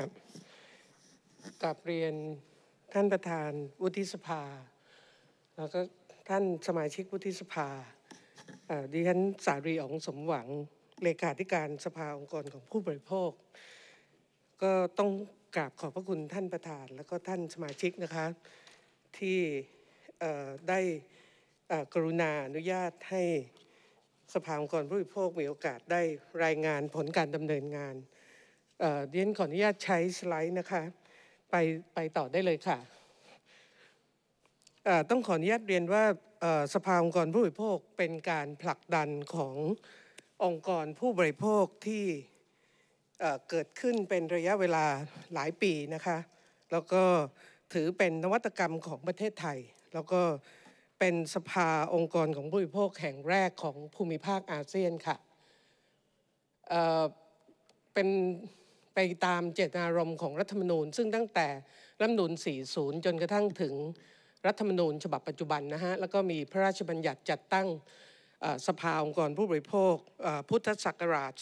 ครับกลับเรียนท่านประธานวุฒิสภาแล้วก็ท่านสมาชิกวุฒิสภาดิฉันสารีอองสมหวังเลขาธิการสภาองค์กรของผู้บริโภค ก็ต้องกราบขอบพระคุณท่านประธาน แล้วก็ท่านสมาชิกนะคะที่ได้กรุณาอนุญาตให้สภาองค์กรผู้บริโภคมีโอกาสได้รายงานผลการดำเนินงานเดี๋ยนขออนุญาตใช้สไลด์นะคะไปไปต่อได้เลยค่ะต้องขออนุญาตเรียนว่าสภาองค์กรผู้บริโภคเป็นการผลักดันขององค์กรผู้บริโภคที่เกิดขึ้นเป็นระยะเวลาหลายปีนะคะแล้วก็ถือเป็นนวัตกรรมของประเทศไทยแล้วก็เป็นสภาองค์กรของผู้บริโภคแห่งแรกของภูมิภาคอาเซียนค่ะเป็นไปตามเจตนารมณ์ของรัฐธรรมนูญ ซึ่งตั้งแต่รัฐมนูล40จนกระทั่งถึงรัฐธรรมนูญ ฉบับปัจจุบันนะฮะแล้วก็มีพระราชบัญญัติจัดตั้งสภาองค์กรผู้บริโภคพุทธศักราช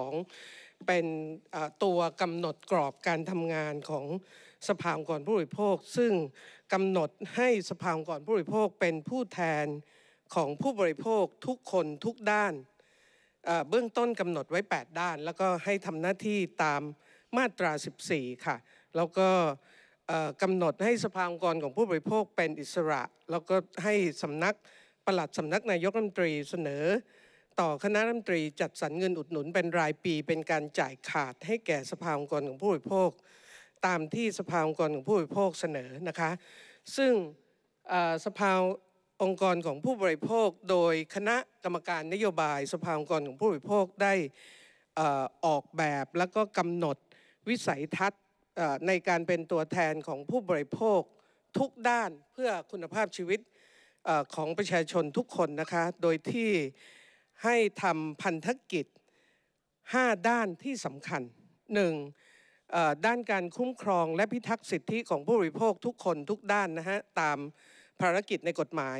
2562เป็นตัวกำหนดกรอบการทำงานของสภาองค์กรผู้บริโภค ซึ่งกำหนดให้สภาองค์กรผู้บริโภค เป็นผู้แทนของผู้บริโภคทุกคนทุกด้านเบื้องต้นกำหนดไว้ 8 ด้าน แล้วก็ให้ทำหน้าที่ตามมาตรา 14 ค่ะ แล้วก็กำหนดให้สภาองค์กรของผู้บริโภคเป็นอิสระแล้วก็ให้สำนักปลัดสำนักนายกรัฐมนตรีเสนอ ต่อคณะรัฐมนตรีจัดสรรเงินอุดหนุนเป็นรายปีเป็นการจ่ายขาดให้แก่สภาองค์กรของผู้บริโภค ตามที่สภาองค์กรของผู้บริโภคเสนอนะคะซึ่งสภาองค์กรของผู้บริโภคโดยคณะกรรมการนโยบายสภาองค์กรของผู้บริโภคได้ออกแบบและก็กำหนดวิสัยทัศน์ในการเป็นตัวแทนของผู้บริโภคทุกด้านเพื่อคุณภาพชีวิตของประชาชนทุกคนนะคะโดยที่ให้ทำพันธกิจ 5 ด้านที่สำคัญ 1. ด้านการคุ้มครองและพิทักษ์สิทธิของผู้บริโภคทุกคนทุกด้านนะฮะตามภารกิจในกฎหมาย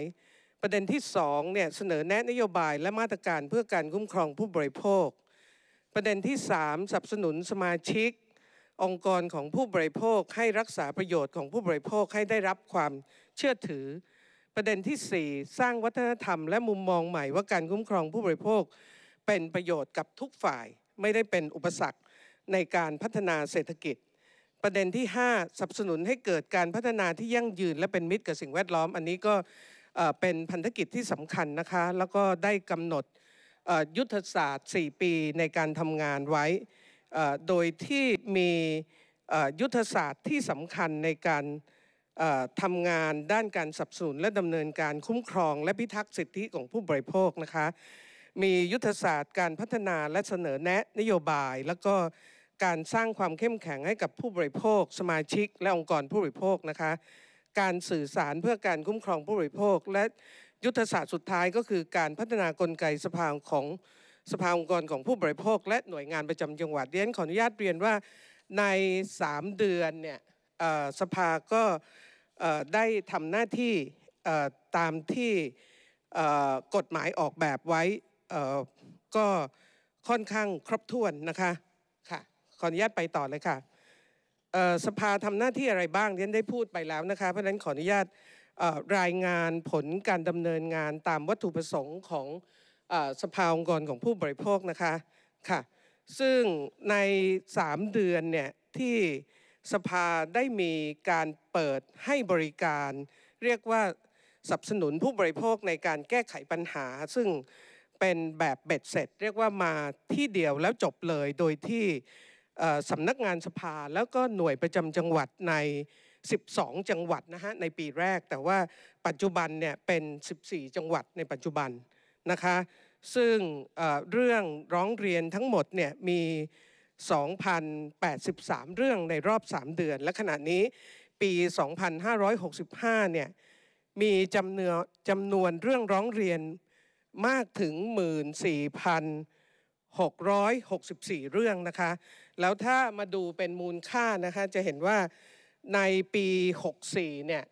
ประเด็นที่2เนี่ยเสนอแนะนโยบายและมาตรการเพื่อการคุ้มครองผู้บริโภค ประเด็นที่ 3สนับสนุนสมาชิก องค์กรของผู้บริโภคให้รักษาประโยชน์ของผู้บริโภคให้ได้รับความเชื่อถือ ประเด็นที่ 4 สร้างวัฒนธรรมและมุมมองใหม่ว่าการคุ้มครองผู้บริโภค เป็นประโยชน์กับทุกฝ่ายไม่ได้เป็นอุปสรรคในการพัฒนาเศรษฐกิจประเด็นที่ 5สนับสนุนให้เกิดการพัฒนาที่ยั่งยืนและเป็นมิตรกับสิ่งแวดล้อม อันนี้ก็เป็นพันธกิจที่สำคัญนะคะแล้วก็ได้กำหนดยุทธศาสตร์4ปีในการทำงานไว้โดยที่มียุทธศาสตร์ที่สำคัญในการทำงานด้านการสับสนและดำเนินการคุ้มครองและพิทักษ์สิทธิของผู้บริโภคนะคะมียุทธศาสตร์ การพัฒนาและเสนอแนะนโยบายแล้วก็การสร้างความเข้มแข็งให้กับผู้บริโภค สมาชิกและองค์กรผู้บริโภคนะคะ การสื่อสารเพื่อการคุ้มครองผู้บริโภค และยุทธศาสตร์สุดท้ายก็คือ การพัฒนากลไกสภาของสภาองค์กรของผู้บริโภค และหน่วยงานประจำจังหวัดเรียนขออนุญาตเรียนว่า ใน 3 เดือนเนี่ยสภาก็ได้ทำหน้าที่ตามที่กฎหมายออกแบบไว้ก็ค่อนข้างครบถ้วนนะคะขออนุญาตไปต่อเลยค่ะสภาทำหน้าที่อะไรบ้างเรียนได้พูดไปแล้วนะคะ เพราะฉะนั้นขออนุญาตรายงานผลการดำเนินงานตามวัตถุประสงค์ของสภาองค์กรของผู้บริโภคนะคะ ค่ะ ซึ่งใน 3 เดือนเนี่ยที่สภาได้มีการเปิดให้บริการ เรียกว่าสนับสนุนผู้บริโภคในการแก้ไขปัญหา ซึ่งเป็นแบบเบ็ดเสร็จ เรียกว่ามาที่เดียวแล้วจบเลยโดยที่สำนักงานสภาแล้วก็หน่วยประจำจังหวัดใน 12 จังหวัดนะฮะในปีแรก แต่ว่าปัจจุบันเนี่ยเป็น 14 จังหวัดในปัจจุบันนะคะซึ่งเรื่องร้องเรียนทั้งหมดเนี่ยมี2,083เรื่องในรอบ 3 เดือน และขณะนี้ปี 2,565เนี่ยมีจำนวนจำนวนเรื่องร้องเรียนมากถึง 14,664 เรื่องนะคะแล้วถ้ามาดูเป็นมูลค่านะคะจะเห็นว่าในปี 64 เนี่ย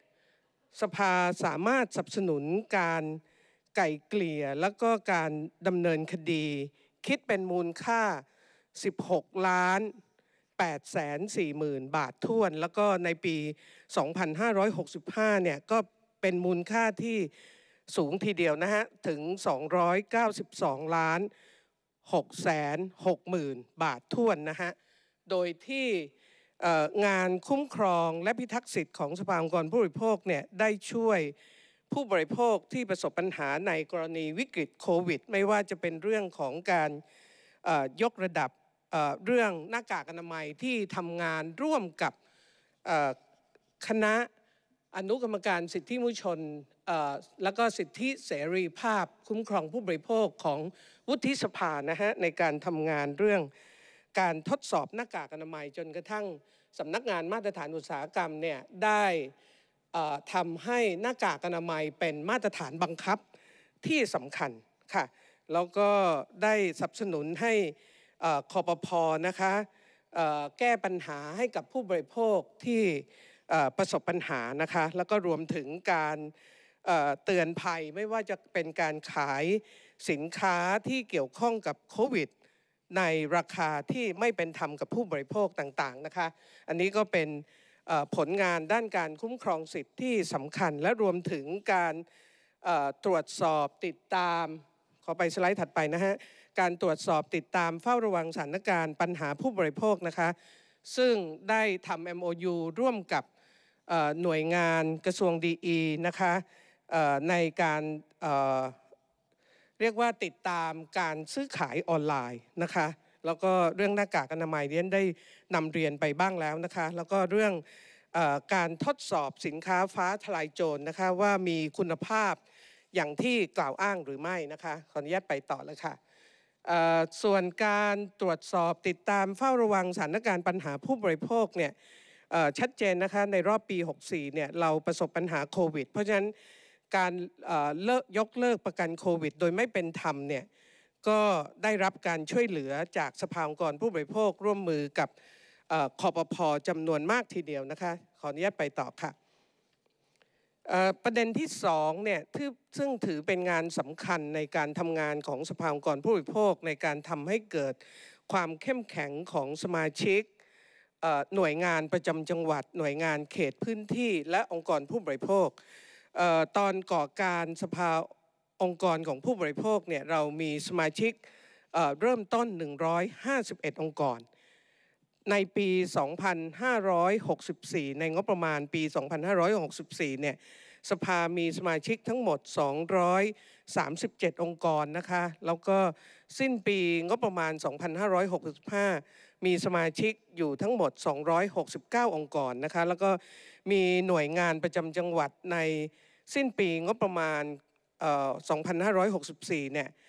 สภาสามารถสนับสนุนการไก่เกลี่ยแล้วก็การดำเนินคดี คิดเป็นมูลค่า 16 ล้าน8 4 0 0 0 0 บาทท่วน แล้วก็ในปี 2565 เนี่ยก็เป็นมูลค่าที่สูงทีเดียวนะฮะถึง 292 ล้าน6 6 0 0 0 0 บาทท่วนนะฮะโดยที่งานคุ้มครองและพิทักษ์สิทธิ์ของสภาองค์กรผู้บริโภคเนี่ยได้ช่วยผู้บริโภคที่ประสบปัญหาในกรณีวิกฤตโควิดไม่ว่าจะเป็นเรื่องของการยกระดับเรื่องหน้ากากอนามัยที่ทำงานร่วมกับคณะอนุกรรมการสิทธิมนุษยชนและก็สิทธิเสรีภาพ คุ้มครองผู้บริโภคของวุฒิสภานะฮะในการทำงานเรื่องการทดสอบหน้ากากอนามัยจนกระทั่งสำนักงานมาตรฐานอุตสาหกรรมเนี่ยได้ทำให้หน้ากากอนามัยเป็นมาตรฐานบังคับที่สำคัญค่ะแล้วก็ได้สนับสนุนให้คอปพอนะคะแก้ปัญหาให้กับผู้บริโภคที่ประสบปัญหานะคะแล้วก็รวมถึงการเตือนภัยไม่ว่าจะเป็นการขายสินค้าที่เกี่ยวข้องกับโควิดในราคาที่ไม่เป็นธรรมกับผู้บริโภคต่างๆนะคะ อันนี้ก็เป็นผลงานด้านการคุ้มครองสิทธิ์ที่สำคัญและรวมถึงการตรวจสอบติดตาม ขอไปสไลด์ถัดไปนะฮะการตรวจสอบติดตามเฝ้าระวังสถานการณ์ปัญหาผู้บริโภคนะคะซึ่งได้ทำ MOU ร่วมกับหน่วยงานกระทรวงดีนะคะในการเรียกว่าติดตามการซื้อขายออนไลน์นะคะแล้วก็เรื่องหน้ากากอนามัยเรียนได้นำเรียนไปบ้างแล้วนะคะแล้วก็เรื่องอการทดสอบสินค้าฟ้าทลายโจรนะคะว่ามีคุณภาพอย่างที่กล่าวอ้างหรือไม่นะคะขออนุญาตไปต่อเลยค่ะส่วนการตรวจสอบติดตามเฝ้าระวังสถานการณ์ปัญหาผู้บริโภคเนี่ยชัดเจนนะคะในรอบปี 64เนี่ยเราประสบปัญหาโควิดเพราะฉะนั้นการเลิกยกเลิกประกันโควิดโดยไม่เป็นธรรมเนี่ยก็ได้รับการช่วยเหลือจากสภาองค์กรผู้บริโภค ร่วมมือกับคอปพอจำนวนมากทีเดียวนะคะขออนุญาตไปต่อค่ะประเด็นที่สองเนี่ยซึ่งถือเป็นงานสำคัญในการทำงานของสภาองค์กรผู้บริโภค ในการทำให้เกิดความเข้มแข็งของสมาชิกหน่วยงานประจำจังหวัด หน่วยงานเขตพื้นที่ และองค์กรผู้บริโภคตอนก่อการสภาองค์กรของผู้บริโภคเนี่ยเรามีสมาชิกเริ่มต้น 151 องค์กรในปี 2564 ในงบประมาณปี 2564 เนี่ยสภามีสมาชิกทั้งหมด 237 องค์กรนะคะแล้วก็สิ้นปีงบประมาณ 2565 มีสมาชิกอยู่ทั้งหมด 269 องค์กรนะคะแล้วก็มีหน่วยงานประจำจังหวัดในสิ้นปีงบประมาณ2,564 เนี่ย 12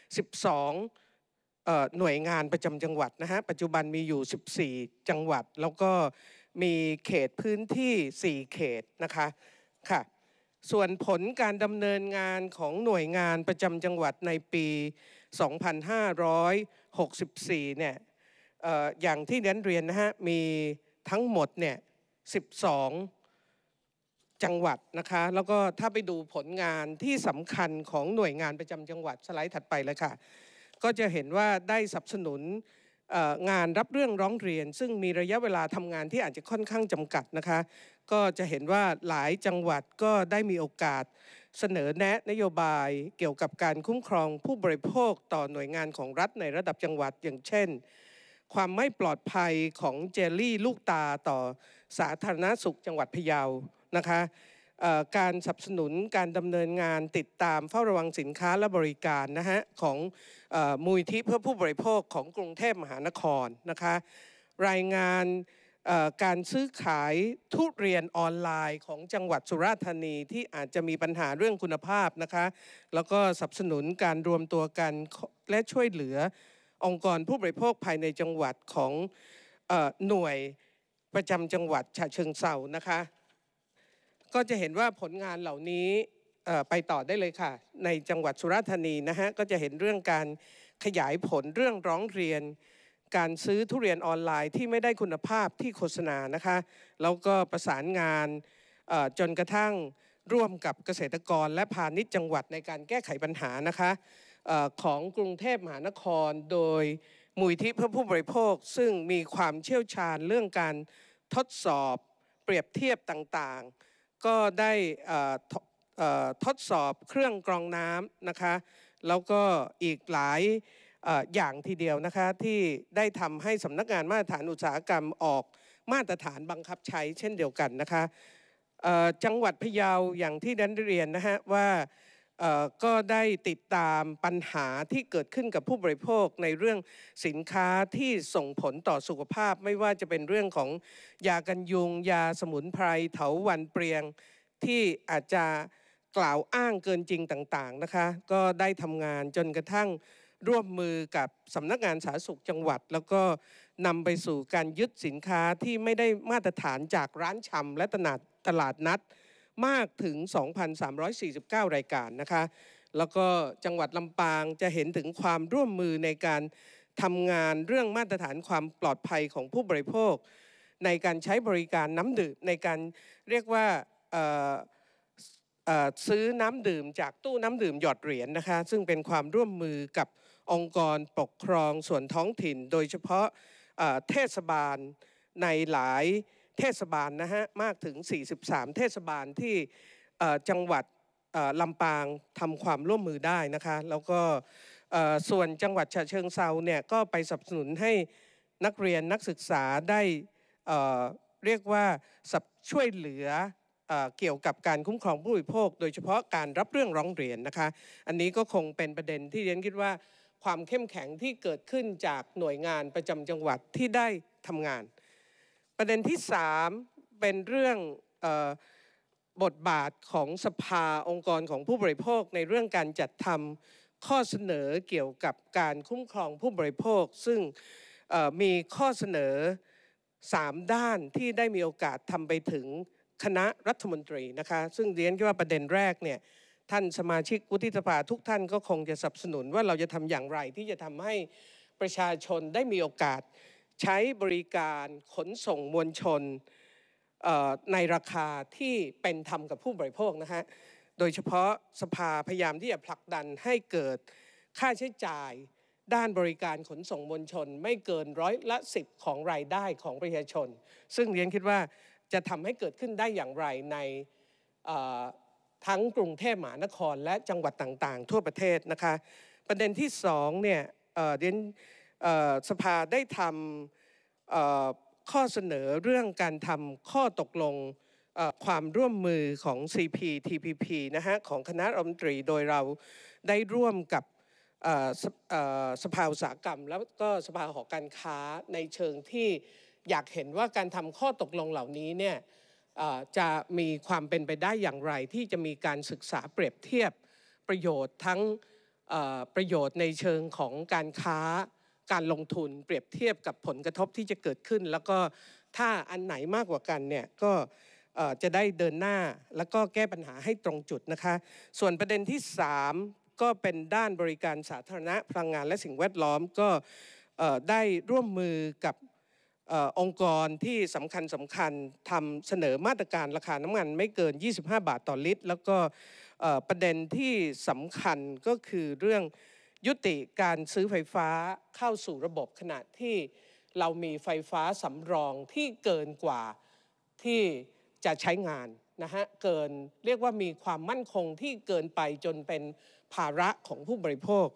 หน่วยงานประจำจังหวัดนะฮะปัจจุบันมีอยู่ 14 จังหวัด แล้วก็มีเขตพื้นที่ 4 เขตนะคะ ค่ะ ส่วนผลการดำเนินงานของหน่วยงานประจำจังหวัดในปี 2,564 เนี่ยอย่างที่เรียนเรียนนะฮะมีทั้งหมดเนี่ย 12จังหวัดนะคะแล้วก็ถ้าไปดูผลงานที่สำคัญของหน่วยงานประจำจังหวัดสไลด์ถัดไปเลยค่ะก็จะเห็นว่าได้สนับสนุนงานรับเรื่องร้องเรียนซึ่งมีระยะเวลาทำงานที่อาจจะค่อนข้างจำกัดนะคะก็จะเห็นว่าหลายจังหวัดก็ได้มีโอกาสเสนอแนะนโยบายเกี่ยวกับการคุ้มครองผู้บริโภคต่อหน่วยงานของรัฐในระดับจังหวัด อย่างเช่น ความไม่ปลอดภัยของเจลลี่ลูกตาต่อสาธารณสุขจังหวัดพะเยานะคะการสนับสนุนการดำเนินงานติดตามเฝ้าระวังสินค้าและบริการนะฮะของมูลที่เพื่อผู้บริโภคของกรุงเทพมหานครนะคะรายงานการซื้อขายทุเรียนออนไลน์ของจังหวัดสุราษฎร์ธานีที่อาจจะมีปัญหาเรื่องคุณภาพนะคะแล้วก็สนับสนุนการรวมตัวกันและช่วยเหลือองค์กรผู้บริโภคภายในจังหวัดของหน่วยประจำจังหวัดฉะเชิงเซานะคะก็จะเห็นว่าผลงานเหล่านี้ไปต่อได้เลยค่ะในจังหวัดสุราษฎร์ธานีนะฮะก็จะเห็นเรื่องการขยายผลเรื่องร้องเรียน การซื้อทุเรียนออนไลน์ที่ไม่ได้คุณภาพที่โฆษณานะคะแล้วก็ประสานงานจนกระทั่งร่วมกับเกษตรกรและพาณิชย์จังหวัดในการแก้ไขปัญหานะคะของกรุงเทพมหานคร โดยมูลที่เพื่อผู้บริโภคซึ่งมีความเชี่ยวชาญเรื่องการทดสอบเปรียบเทียบต่างๆก็ได้ทดสอบเครื่องกรองน้ำนะคะแล้วก็อีกหลายอย่างทีเดียวนะคะที่ได้ทำให้สำนักงานมาตรฐานอุตสาหกรรมออก มาตรฐานบังคับใช้เช่นเดียวกันนะคะจังหวัดพะเยาอย่างที่ดันเรียนนะฮะว่าก็ได้ติดตามปัญหาที่เกิดขึ้นกับผู้บริโภคในเรื่องสินค้าที่ส่งผลต่อสุขภาพ ไม่ว่าจะเป็นเรื่องของยากันยุง ยาสมุนไพรเถาวันเปรียง ที่อาจจะกล่าวอ้างเกินจริงต่างๆนะคะ ก็ได้ทำงานจนกระทั่งร่วมมือกับสำนักงานสาธารณสุขจังหวัด แล้วก็นำไปสู่การยึดสินค้าที่ไม่ได้มาตรฐานจากร้านชำและตลาดตลาดนัดมากถึง 2,349 รายการนะคะ แล้วก็จังหวัดลำปางจะเห็นถึงความร่วมมือในการทำงานเรื่องมาตรฐานความปลอดภัยของผู้บริโภค ในการใช้บริการน้ำดื่มในการเรียกว่าซื้อน้ำดื่ม จากตู้น้ำดื่มหยอดเหรียญนนะคะซึ่งเป็นความร่วมมือกับองค์กรปกครองส่วนท้องถิ่น โดยเฉพาะเทศบาลในหลายเทศบาลนะฮะมากถึง 43 เทศบาลที่จังหวัดลำปางทำความร่วมมือได้นะคะแล้วก็ส่วนจังหวัดฉะเชิงเซาเนี่ยก็ไปสนับสนุนให้นักเรียนนักศึกษาได้เรียกว่าช่วยเหลือเกี่ยวกับการคุ้มครองผู้บริโภค โดยเฉพาะการรับเรื่องร้องเรียนนะคะอันนี้ก็คงเป็นประเด็นที่เรียนคิดว่าความเข้มแข็งที่เกิดขึ้นจากหน่วยงานประจำจังหวัดที่ได้ทำงานประเด็นที่ 3 เป็นเรื่องบทบาทของสภาองค์กรของผู้บริโภค ในเรื่องการจัดทำข้อเสนอเกี่ยวกับการคุ้มครองผู้บริโภค ซึ่งมีข้อเสนอ 3 ด้านที่ได้มีโอกาสทำไปถึงคณะรัฐมนตรีนะคะซึ่งเรียนคิดว่าประเด็นแรกเนี่ยท่านสมาชิกวุฒิสภาทุกท่านก็คงจะสนับสนุนว่าเราจะทำอย่างไรที่จะทำให้ประชาชนได้มีโอกาสใช้บริการขนส่งมวลชนในราคาที่เป็นธรรมกับผู้บริโภคนะฮะ โดยเฉพาะสภาพยายามที่จะผลักดันให้เกิดค่าใช้จ่ายด้านบริการขนส่งมวลชน ไม่เกินร้อยละสิบของรายได้ของประชาชน ซึ่งเรียนคิดว่าจะทำให้เกิดขึ้นได้อย่างไรในทั้งกรุงเทพมหานครและจังหวัดต่างๆ ทั่วประเทศนะคะ ประเด็นที่สองเนี่ยเรียนสภาได้ทำข้อเสนอเรื่องการทำข้อตกลงความร่วมมือของ CPTPP นะฮะของคณะรัฐมนตรีโดยเราได้ร่วมกับสภาอุตสาหกรรม แล้วก็สภาหอการค้าในเชิงที่อยากเห็นว่าการทำข้อตกลงเหล่านี้เนี่ยจะมีความเป็นไปได้อย่างไร ที่จะมีการศึกษาเปรียบเทียบประโยชน์ทั้งประโยชน์ในเชิงของการค้าการลงทุนเปรียบเทียบกับผลกระทบที่จะเกิดขึ้น แล้วก็ถ้าอันไหนมากกว่ากันเนี่ยก็จะได้เดินหน้าแล้วก็แก้ปัญหาให้ตรงจุดนะคะส่วนประเด็นที่ 3 ก็เป็นด้านบริการสาธารณะพลังงาน และสิ่งแวดล้อม ก็ได้ร่วมมือกับองค์กรที่สำคัญสำคัญทำเสนอมาตรการราคาน้ำมันไม่เกิน 25 บาทต่อลิตร แล้วก็ประเด็นที่สำคัญก็คือเรื่องยุติการซื้อไฟฟ้าเข้าสู่ระบบขณะที่เรามีไฟฟ้าสำรองที่เกินกว่าที่จะใช้งานนะฮะเกินเรียกว่ามีความมั่นคงที่เกินไปจนเป็นภาระของผู้บริโภค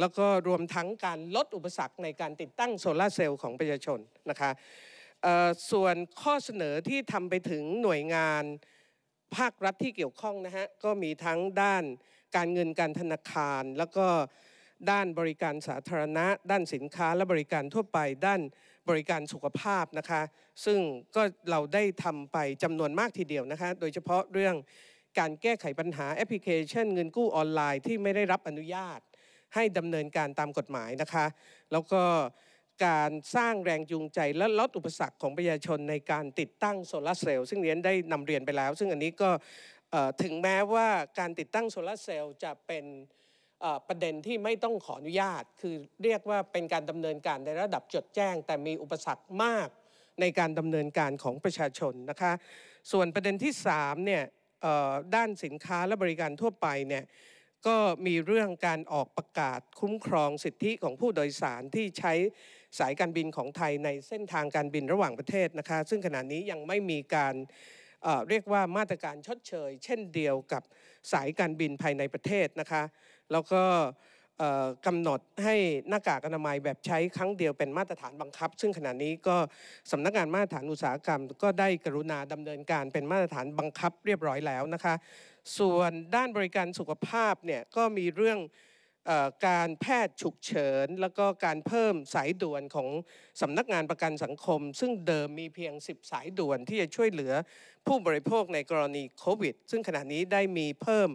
แล้วก็รวมทั้งการลดอุปสรรคในการติดตั้งโซลาเซลล์ของประชาชนนะคะส่วนข้อเสนอที่ทำไปถึงหน่วยงานภาครัฐที่เกี่ยวข้องนะฮะก็มีทั้งด้านการเงินการธนาคารแล้วก็ด้านบริการสาธารณะ ด้านสินค้า และบริการทั่วไป ด้านบริการสุขภาพนะคะ ซึ่งก็เราได้ทำไปจำนวนมากทีเดียวนะคะ โดยเฉพาะเรื่องการแก้ไขปัญหาแอปพลิเคชัน เงินกู้ออนไลน์ที่ไม่ได้รับอนุญาต ให้ดำเนินการตามกฎหมายนะคะ แล้วก็การสร้างแรงจูงใจและลดอุปสรรคของประชาชนในการติดตั้งโซลาเซลล์ซึ่งเรียนได้นำเรียนไปแล้ว ซึ่งอันนี้ก็ถึงแม้ว่าการติดตั้งโซลาเซลล์จะเป็นประเด็นที่ไม่ต้องขออนุญาตคือเรียกว่าเป็นการดำเนินการในระดับจดแจ้ง แต่มีอุปสรรคมากในการดำเนินการของประชาชนนะคะ ส่วนประเด็นที่3เนี่ยด้านสินค้าและบริการทั่วไปเนี่ยก็มีเรื่องการออกประกาศ คุ้มครองสิทธิของผู้โดยสารที่ใช้สายการบินของไทยในเส้นทางการบินระหว่างประเทศนะคะ ซึ่งขณะนี้ยังไม่มีการเรียกว่ามาตรการชดเชย เช่นเดียวกับสายการบินภายในประเทศนะคะแล้วก็กำหนดให้หน้ากากอนามัยแบบใช้ครั้งเดียวเป็นมาตรฐานบังคับ ซึ่งขณะนี้ก็สำนักงานมาตรฐานอุตสาหกรรม ก็ได้กรุณาดำเนินการเป็นมาตรฐานบังคับ เรียบร้อยแล้วนะคะ ส่วนด้านบริการสุขภาพเนี่ยก็มีเรื่องการแพทย์ฉุกเฉินแล้วก็การเพิ่มสายด่วนของสำนักงานประกันสังคม ซึ่งเดิมมีเพียง 10สายด่วนที่จะช่วยเหลือผู้บริโภคในกรณีโควิดซึ่งขณะนี้ได้มีเพิ่ม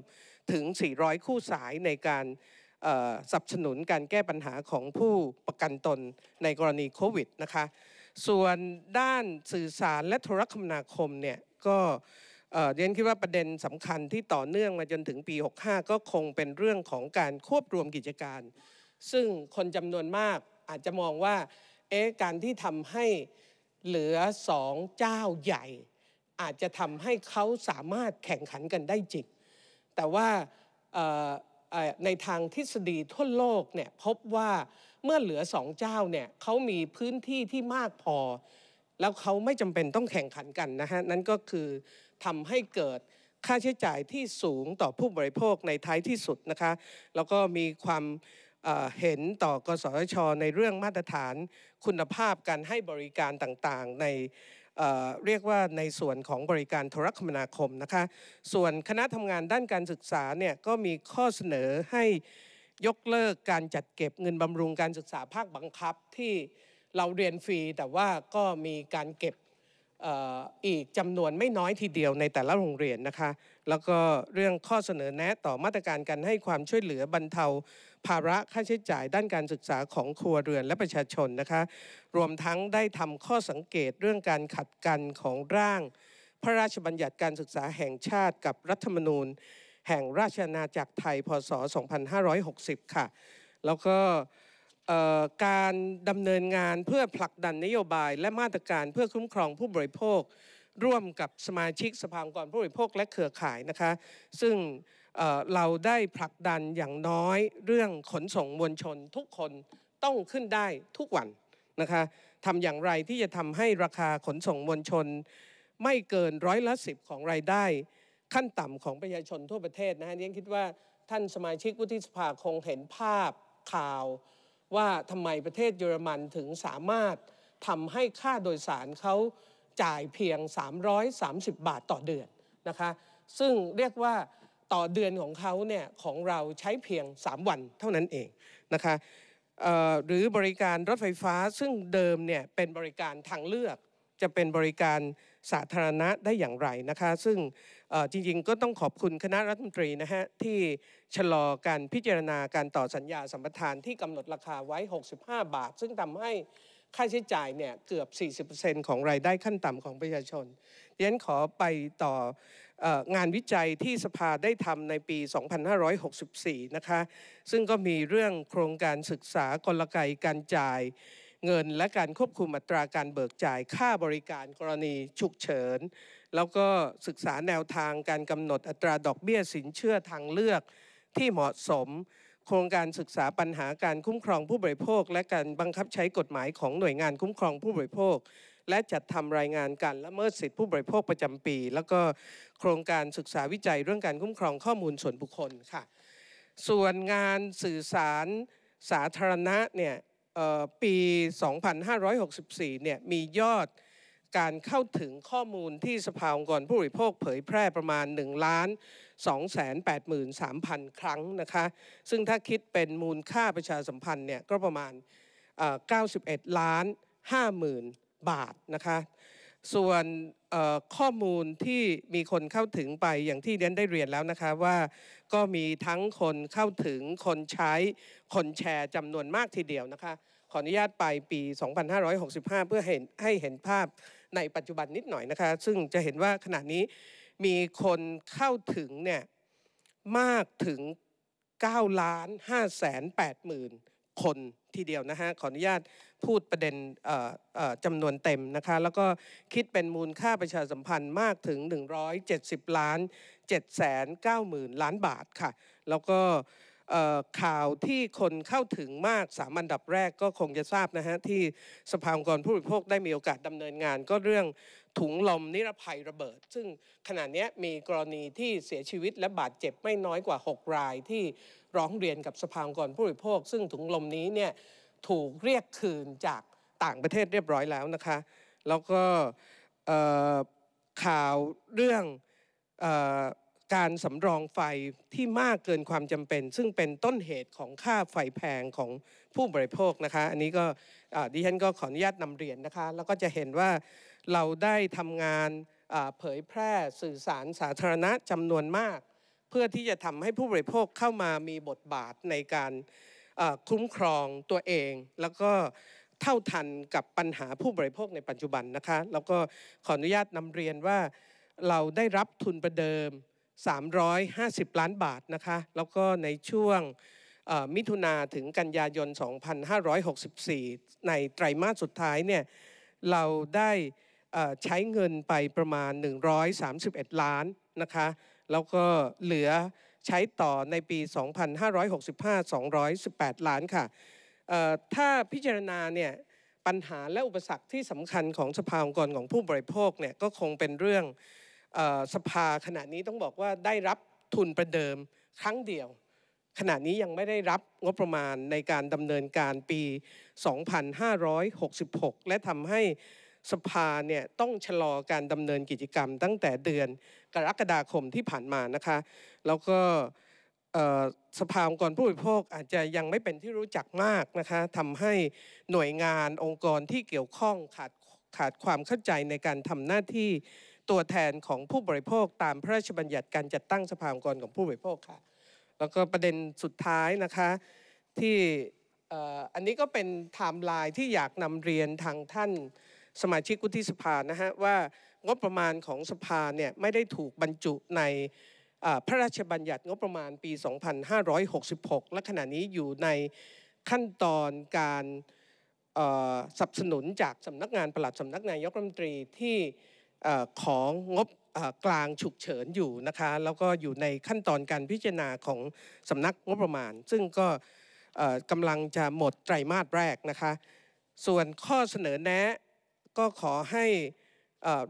ถึง 400 คู่สายในการสนับสนุนการแก้ปัญหาของผู้ประกันตนในกรณีโควิดนะคะ ส่วนด้านสื่อสารและโทรคมนาคมเนี่ยก็เรียนคิดว่าประเด็นสำคัญที่ต่อเนื่องมาจนถึงปี 65 ก็คงเป็นเรื่องของการควบรวมกิจการ ซึ่งคนจำนวนมากอาจจะมองว่าเอ๊ะการที่ทำให้เหลือสองเจ้าใหญ่อาจจะทำให้เขาสามารถแข่งขันกันได้จริงแต่ว่าในทางทฤษฎีทั่วโลกเนี่ยพบว่าเมื่อเหลือสองเจ้าเนี่ยเขามีพื้นที่ที่มากพอ แล้วเขาไม่จำเป็นต้องแข่งขันกันนะฮะนั่นก็คือทำให้เกิดค่าใช้จ่ายที่สูงต่อผู้บริโภคในท้ายที่สุดนะคะแล้วก็มีความเห็นต่อกสชในเรื่องมาตรฐานคุณภาพการให้บริการต่างๆในเรียกว่าในส่วนของบริการโทรคมนาคมนะคะส่วนคณะทำงานด้านการศึกษาเนี่ยก็มีข้อเสนอให้ยกเลิกการจัดเก็บเงินบำรุงการศึกษาภาคบังคับที่เราเรียนฟรีแต่ว่าก็มีการเก็บอีกจำนวนไม่น้อยทีเดียวในแต่ละโรงเรียนนะคะ แล้วก็เรื่องข้อเสนอแนะต่อมาตรการการให้ความช่วยเหลือบรรเทาภาระค่าใช้จ่ายด้านการศึกษาของครัวเรือนและประชาชนนะคะ รวมทั้งได้ทำข้อสังเกตเรื่องการขัดกันของร่าง พระราชบัญญัติการศึกษาแห่งชาติกับรัฐธรรมนูญแห่งราชอาณาจักรไทยพศ 2560 ค่ะ แล้วก็การดำเนินงานเพื่อผลักดันนโยบายและมาตรการเพื่อคุ้มครองผู้บริโภค ร่วมกับสมาชิกสภาองค์กรผู้บริโภคและเครือข่ายนะคะ ซึ่งเราได้ผลักดันอย่างน้อยเรื่องขนส่งมวลชนทุกคนต้องขึ้นได้ทุกวันนะคะทำอย่างไรที่จะทำให้ราคาขนส่งมวลชน ไม่เกินร้อยละสิบของรายได้ขั้นต่ำของประชาชนทั่วประเทศนะฮะเียคิดว่าท่านสมาชิกวุฒิสภาคงเห็นภาพข่าวว่าทำไมประเทศเยอรมันถึงสามารถทำให้ค่าโดยสารเขาจ่ายเพียง 330 บาทต่อเดือนนะคะซึ่งเรียกว่าต่อเดือนของเขาเนี่ยของเราใช้เพียง 3 วันเท่านั้นเองนะคะหรือบริการรถไฟฟ้าซึ่งเดิมเนี่ยเป็นบริการทางเลือก จะเป็นบริการสาธารณะได้อย่างไรนะคะ ซึ่งจริง ๆ ก็ต้องขอบคุณคณะรัฐมนตรีนะฮะที่ชะลอการพิจารณาการต่อสัญญาสัมปทานที่กำหนดราคาไว้ 65 บาท ซึ่งทำให้ค่าใช้จ่ายเนี่ยเกือบ 40%ของรายได้ขั้นต่ำของประชาชนดังนั้นขอไปต่องานวิจัยที่สภาได้ทำในปี 2564 นะคะ ซึ่งก็มีเรื่องโครงการศึกษากลไกการจ่าย เงินและการควบคุมอัตราการเบิกจ่ายค่าบริการกรณีฉุกเฉิน แล้วก็ศึกษาแนวทางการกำหนดอัตราดอกเบี้ยสินเชื่อทางเลือก ที่เหมาะสม โครงการศึกษาปัญหาการคุ้มครองผู้บริโภค และการบังคับใช้กฎหมายของหน่วยงานคุ้มครองผู้บริโภคและจัดทำรายงานการละเมิดสิทธิผู้บริโภคประจำปี แล้วก็โครงการศึกษาวิจัยเรื่องการคุ้มครองข้อมูลส่วนบุคคลค่ะ ส่วนงานสื่อสารสาธารณะเนี่ยปี 2564เนี่ยมียอดการเข้าถึงข้อมูลที่สภาองค์กรผู้บริโภค เผยแพร่ประมาณ1ล้าน2แสน8หมื่น3พันครั้งนะคะ ซึ่งถ้าคิดเป็นมูลค่าประชาสัมพันธ์เนี่ยก็ประมาณ91ล้าน5หมื่นบาทนะคะ ส่วนข้อมูลที่มีคนเข้าถึงไปอย่างที่เดนได้เรียนแล้วนะคะว่าก็มีทั้งคนเข้าถึงคนใช้คนแชร์จำนวนมากทีเดียวนะคะขออนุญาตไปปี 2565 เพื่อเห็นให้เห็นภาพในปัจจุบันนิดหน่อยนะคะซึ่งจะเห็นว่าขณะนี้มีคนเข้าถึงเนี่ยมากถึง9ล้าน5แสน8หมื่นคนทีเดียวนะฮะขออนุญาตพูดประเด็นจำนวนเต็มนะคะแล้วก็คิดเป็นมูลค่าประชาสัมพันธ์มากถึง 170 ล้าน790,000ล้านบาทค่ะ แล้วก็ข่าวที่คนเข้าถึงมากสามอันดับแรกก็คงจะทราบนะฮะที่สภาองค์กรผู้บริโภคได้มีโอกาสดำเนินงาน ก็เรื่องถุงลมนิรภัยระเบิด ซึ่งขณะนี้มีกรณีที่เสียชีวิตและบาดเจ็บไม่น้อยกว่า 6 รายที่ร้องเรียนกับสภาองค์กรผู้บริโภค ซึ่งถุงลมนี้เนี่ยถูกเรียกคืนจากต่างประเทศเรียบร้อยแล้วนะคะแล้วก็ข่าวเรื่องการสำรองไฟที่มากเกินความจำเป็น ซึ่งเป็นต้นเหตุของค่าไฟแพงของผู้บริโภคนะคะอันนี้ก็ดิฉันก็ขออนุญาตนำเรียนนะคะแล้วก็จะเห็นว่าเราได้ทำงานเผยแพร่สื่อสารสาธารณะจำนวนมาก เพื่อที่จะทำให้ผู้บริโภคเข้ามามีบทบาทในการคุ้มครองตัวเอง แล้วก็เท่าทันกับปัญหาผู้บริโภคในปัจจุบันนะคะแล้วก็ขออนุญาตนำเรียนว่าเราได้รับทุนประเดิม 350 ล้านบาทนะคะแล้วก็ในช่วงมิถุนาถึงกันยายน2564 ในไตรมาสสุดท้ายเนี่ยเราได้ใช้เงินไปประมาณ 131 ล้านนะคะแล้วก็เหลือใช้ต่อในปี 2565 218 ล้านค่ะ ถ้าพิจารณาเนี่ยปัญหาและอุปสรรคที่สำคัญของสภาองค์กรของผู้บริโภคเนี่ยก็คงเป็นเรื่องสภาขณะนี้ต้องบอกว่าได้รับทุนประเดิมครั้งเดียว ขณะนี้ยังไม่ได้รับงบประมาณในการดำเนินการปี 2566 และทำให้สภาเนี่ยต้องชะลอการดำเนินกิจกรรม ตั้งแต่เดือนกรกฎาคมที่ผ่านมานะคะแล้วก็สภาองค์กรผู้บริโภคอาจจะยังไม่เป็นที่รู้จักมากนะคะทำให้หน่วยงานองค์กรที่เกี่ยวข้องขาดขาดความเข้าใจในการทำหน้าที่ตัวแทนของผู้บริโภค ตามพระราชบัญญัติการจัดตั้งสภาองค์กรของผู้บริโภคค่ะแล้วก็ประเด็นสุดท้ายนะคะที่อันนี้ก็เป็นไทม์ไลน์ที่อยากนำเรียนทางท่านสมาชิกวุฒิสภานะฮะว่า งบประมาณของสภาเนี่ยไม่ได้ถูกบรรจุในพระราชบัญญัติงบประมาณปี 2566และขณะนี้อยู่ในขั้นตอนการสนับสนุนจากสำนักงานปลัดสำนักนายกรัฐมนตรีที่ของงบกลางฉุกเฉินอยู่นะคะแล้วก็อยู่ในขั้นตอนการพิจารณาของสำนักงบประมาณ ซึ่งก็กำลังจะหมดไตรมาสแรกนะคะส่วนข้อเสนอแนะก็ขอให้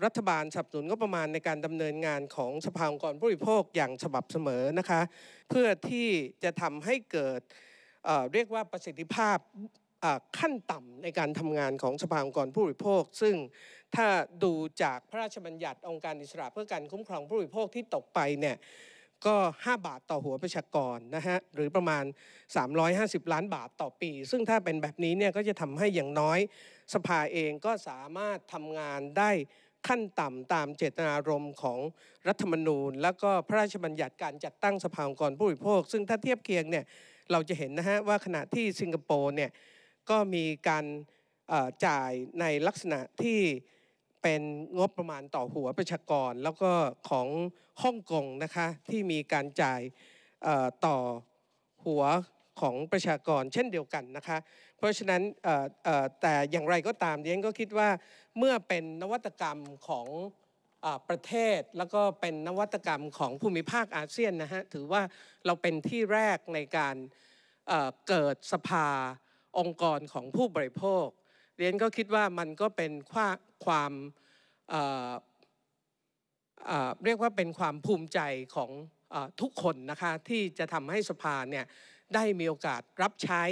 รัฐบาลสนับสนุนงบประมาณในการดำเนินงานของสภาองค์กรผู้บริโภคอย่างฉบับเสมอนะคะเพื่อที่จะทำให้เกิดเรียกว่าประสิทธิภาพขั้นต่ำในการทำงานของสภาองค์กรผู้บริโภค ซึ่งถ้าดูจากพระราชบัญญัติองค์การอิสระ เพื่อการคุ้มครองผู้บริโภคที่ตกไปเนี่ยก็ 5 บาทต่อหัวประชากรนะฮะหรือประมาณ 350 ล้านบาทต่อปี ซึ่งถ้าเป็นแบบนี้เนี่ยก็จะทำให้อย่างน้อยสภาเองก็สามารถทำงานได้ขั้นต่ำตามเจตนารมณ์ของรัฐธรรมนูญ และก็พระราชบัญญัติการจัดตั้งสภาองค์กรผู้บริโภค ซึ่งถ้าเทียบเคียงเนี่ยเราจะเห็นนะฮะว่าขณะที่สิงคโปร์เนี่ยก็มีการจ่ายในลักษณะที่เป็นงบประมาณต่อหัวประชากรแล้วก็ของฮ่องกงนะคะที่มีการจ่ายต่อหัวของประชากร เช่นเดียวกันนะคะเพราะฉะนั้นแต่อย่างไรก็ตามเรียนก็คิดว่าเมื่อเป็นนวัตกรรมของประเทศแล้วก็เป็นนวัตกรรมของภูมิภาคอาเซียนนะฮะถือว่าเราเป็นที่แรกในการเกิดสภาองค์กรของผู้บริโภคเรียนก็คิดว่ามันก็เป็นความเรียกว่าเป็นความภูมิใจของทุกคนนะคะที่จะทำให้สภาเนี่ยได้มีโอกาสรับใช้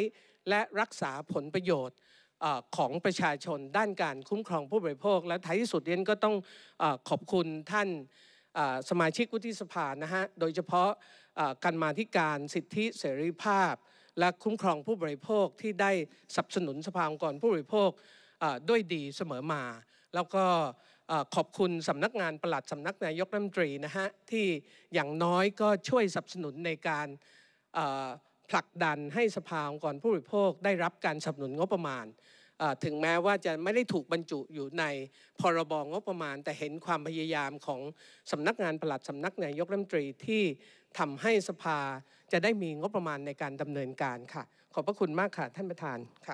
และรักษาผลประโยชน์ของประชาชนด้านการคุ้มครองผู้บริโภค และท้ายที่สุดเรียนก็ต้องขอบคุณท่านสมาชิกวุฒิสภานะฮะโดยเฉพาะการมาธิการสิทธิเสรีภาพ และคุ้มครองผู้บริโภคที่ได้สนับสนุนสภาองค์กรผู้บริโภคด้วยดีเสมอมา แล้วก็ขอบคุณสำนักงานประหลัดสำนักนายกรัฐมนตรีนะฮะที่อย่างน้อยก็ช่วยสนับสนุนในการผลักดันให้สภาองค์กรผู้บริโภค ได้รับการสนับสนุนงบประมาณถึงแม้ว่าจะไม่ได้ถูกบรรจุอยู่ในพรบงบประมาณ แต่เห็นความพยายามของสำนักงานปลัดสำนักนายกรัฐมนตรีที่ทำให้สภาจะได้มีงบประมาณในการดำเนินการค่ะ ขอบพระคุณมากค่ะท่านประธานค่ะ